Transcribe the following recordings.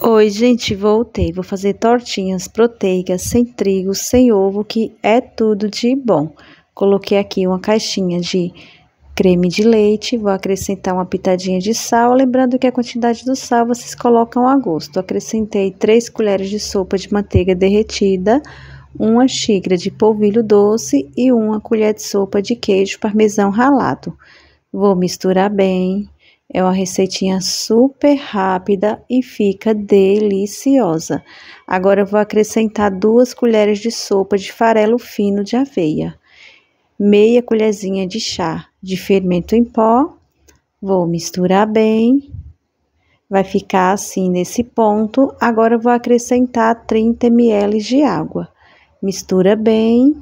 Oi, gente, voltei. Vou fazer tortinhas proteicas sem trigo, sem ovo, que é tudo de bom. Coloquei aqui uma caixinha de creme de leite, vou acrescentar uma pitadinha de sal, lembrando que a quantidade do sal vocês colocam a gosto. Acrescentei 3 colheres de sopa de manteiga derretida, uma xícara de polvilho doce e uma colher de sopa de queijo parmesão ralado. Vou misturar bem. É uma receitinha super rápida e fica deliciosa. Agora eu vou acrescentar duas colheres de sopa de farelo fino de aveia, meia colherzinha de chá de fermento em pó. Vou misturar bem. Vai ficar assim nesse ponto. Agora eu vou acrescentar 30 ml de água. Mistura bem.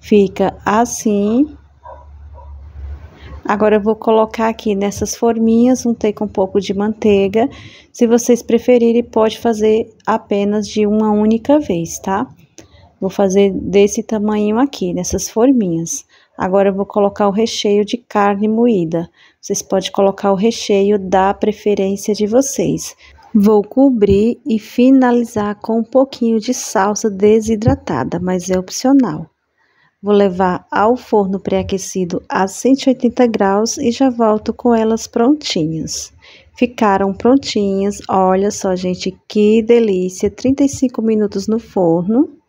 Fica assim. Agora eu vou colocar aqui nessas forminhas um com um pouco de manteiga. Se vocês preferirem, pode fazer apenas de uma única vez, tá? Vou fazer desse tamanho aqui, nessas forminhas. Agora eu vou colocar o recheio de carne moída. Vocês podem colocar o recheio da preferência de vocês. Vou cobrir e finalizar com um pouquinho de salsa desidratada, mas é opcional. Vou levar ao forno pré-aquecido a 180 graus e já volto com elas prontinhas. Ficaram prontinhas, olha só gente, que delícia, 35 minutos no forno.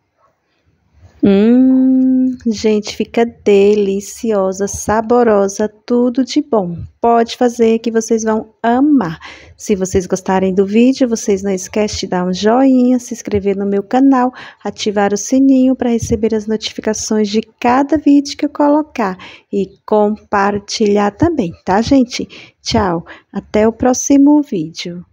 Hum, gente, fica deliciosa, saborosa, tudo de bom. Pode fazer que vocês vão amar. Se vocês gostarem do vídeo, vocês não esquecem de dar um joinha, se inscrever no meu canal, ativar o sininho para receber as notificações de cada vídeo que eu colocar e compartilhar também, tá, gente? Tchau, até o próximo vídeo.